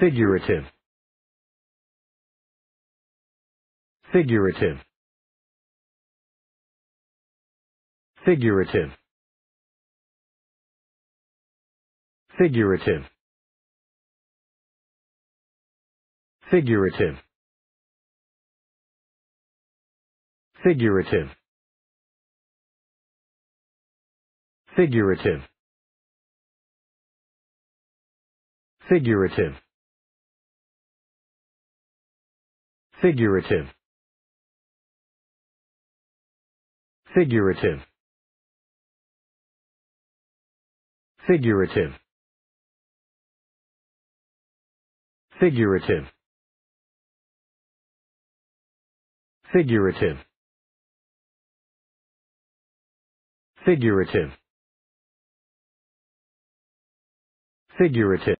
figurative figurative figurative figurative figurative figurative figurative figurative figurative figurative figurative figurative figurative figurative figurative